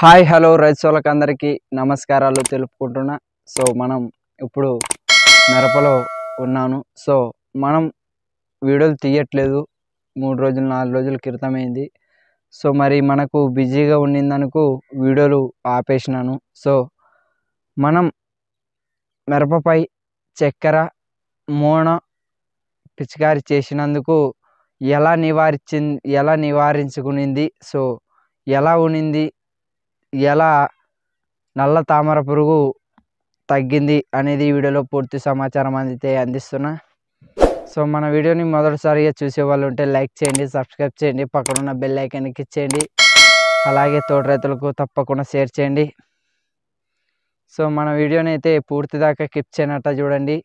hi hello రైతులకు అందరికీ నమస్కారాలు తెలుపుకుంటున్నా సో మనం ఇప్పుడు మిరపలో ఉన్నాను సో మనం వీడియోలు తీయట్లేదు మూడు రోజులు నాలుగు రోజుల క్రితమైంది సో మరి మనకు బిజీగా ఉండిందనుకు వీడియోలు ఆపేసినాను సో మనం మిరపపై చక్కెర మోన పిచికారి చేసినందుకు ఎలా నివారించింది ఎలా నివారించుకునింది సో ఎలా ఉండింది ఎలా నల్ల తామర పురుగు తగ్గింది అనేది ఈ వీడియోలో పూర్తి సమాచారం అందితే అందిస్తున్నా సో మన వీడియోని మొదటిసారిగా చూసే వాళ్ళు ఉంటే లైక్ చేయండి సబ్స్క్రైబ్ చేయండి పక్కనున్న బెల్ ఐకాన్ క్లిక్ అలాగే తోట రైతులకు తప్పకుండా షేర్ చేయండి సో మన వీడియోని అయితే పూర్తి దాకా క్లిప్ చేయనట్టు చూడండి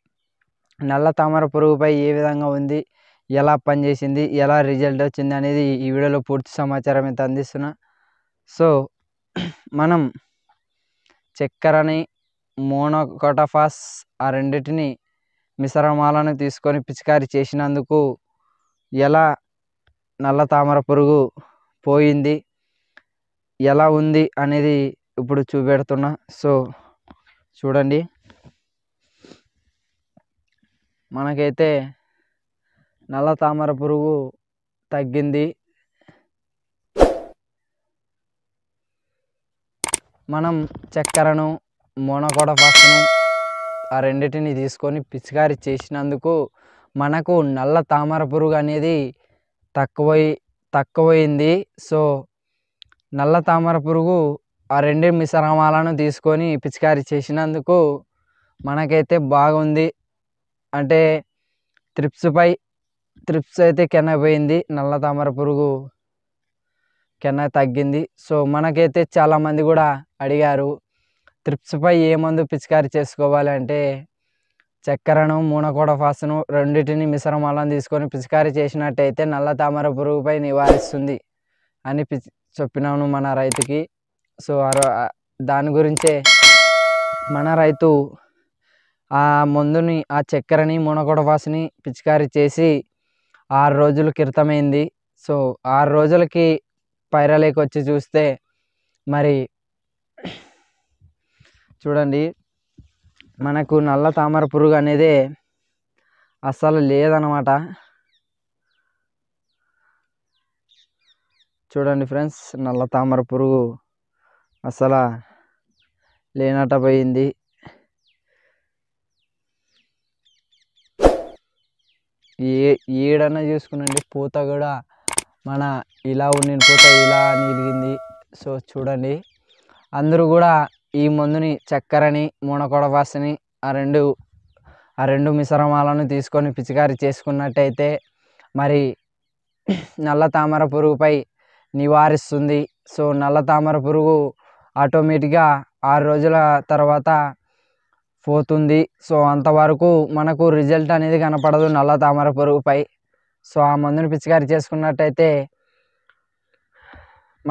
నల్ల తామర పురుగుపై ఏ విధంగా ఉంది ఎలా పనిచేసింది ఎలా రిజల్ట్ వచ్చింది అనేది ఈ వీడియోలో పూర్తి సమాచారం అయితే అందిస్తున్నా సో మనం చక్కెరని మోనోకోటోఫాస్ ఆ రెండింటిని మిశ్రమాలను తీసుకొని పిచికారీ చేసినందుకు ఎలా నల్ల తామర పురుగు పోయింది ఎలా ఉంది అనేది ఇప్పుడు చూపెడుతున్నా సో చూడండి మనకైతే నల్ల తామర పురుగు తగ్గింది మనం చక్కెరను పసును ఆ రెండింటిని తీసుకొని పిచికారి చేసినందుకు మనకు నల్ల తామర పురుగు అనేది తక్కువై తక్కువైంది సో నల్ల తామర పురుగు ఆ రెండు మిశ్రమాలను తీసుకొని పిచికారి చేసినందుకు మనకైతే బాగుంది అంటే త్రిప్స్పై త్రిప్స్ అయితే కెనపోయింది నల్ల తామర పురుగు కెన తగ్గింది సో మనకైతే చాలామంది కూడా అడిగారు త్రిప్స్పై ఏ మందు పిచికారి చేసుకోవాలంటే చక్కెరను ఫాసును రెండింటిని మిశ్రమాలను తీసుకొని పిచికారి చేసినట్టయితే నల్ల తామర పురుగుపై నివారిస్తుంది అని పిచి చెప్పినాను మన రైతుకి సో దాని గురించే మన రైతు ఆ మందుని ఆ చక్కెరని ఫాసుని పిచికారి చేసి ఆరు రోజుల క్రితమైంది సో ఆరు రోజులకి పైరలేకొచ్చి వచ్చి చూస్తే మరి చూడండి మనకు నల్ల తామర పురుగు అనేది అస్సలు లేదనమాట చూడండి ఫ్రెండ్స్ నల్ల తామర పురుగు అసలు లేనట పోయింది ఏ ఏడన్నా చూసుకునండి పూత కూడా మన ఇలా ఉండిన పూత ఇలా నిలిగింది సో చూడండి అందరూ కూడా ఈ మందుని చక్కెరని మూనకొడవాసని ఆ రెండు ఆ రెండు మిశ్రమాలను తీసుకొని పిచికారి చేసుకున్నట్టయితే మరి నల్ల తామర పురుగుపై నివారిస్తుంది సో నల్ల తామర పురుగు ఆటోమేటిక్గా ఆరు రోజుల తర్వాత పోతుంది సో అంతవరకు మనకు రిజల్ట్ అనేది కనపడదు నల్ల తామర పురుగుపై సో ఆ మందుని పిచికారి చేసుకున్నట్టయితే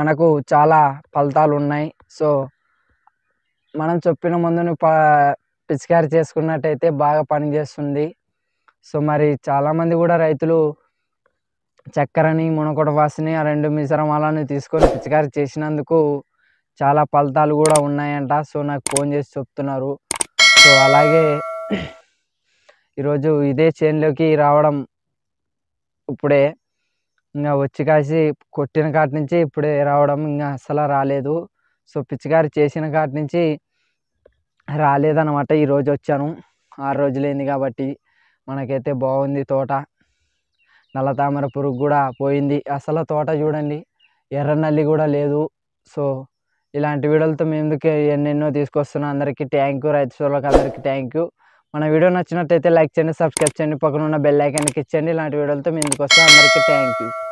మనకు చాలా ఫలితాలు ఉన్నాయి సో మనం చెప్పిన మందుని ప పిచికారి చేసుకున్నట్టయితే బాగా పనిచేస్తుంది సో మరి చాలామంది కూడా రైతులు చక్కెరని వాసిని ఆ రెండు మిశ్రమాలను తీసుకొని పిచికారి చేసినందుకు చాలా ఫలితాలు కూడా ఉన్నాయంట సో నాకు ఫోన్ చేసి చెప్తున్నారు సో అలాగే ఈరోజు ఇదే చేనులోకి రావడం ఇప్పుడే ఇంకా వచ్చి కాసి కొట్టిన కాటి నుంచి ఇప్పుడే రావడం ఇంకా అసలు రాలేదు సో పిచ్చిగారు చేసిన కాటి నుంచి రాలేదనమాట ఈరోజు వచ్చాను ఆరు రోజులైంది కాబట్టి మనకైతే బాగుంది తోట నల్ల తామర పురుగు కూడా పోయింది అసలు తోట చూడండి ఎర్ర నల్లి కూడా లేదు సో ఇలాంటి వీడియోలతో మేము ఎందుకు ఎన్నెన్నో తీసుకొస్తున్నాం అందరికీ థ్యాంక్ యూ రైతు సోళ్ళకి అందరికీ థ్యాంక్ యూ మన వీడియో నచ్చినట్టయితే లైక్ చేయండి సబ్స్క్రైబ్ చేయండి పక్కన ఉన్న బెల్ ఐకాన్కి ఇచ్చండి ఇలాంటి వీడియోలతో మేము ఎందుకు వస్తాం అందరికీ థ్యాంక్ యూ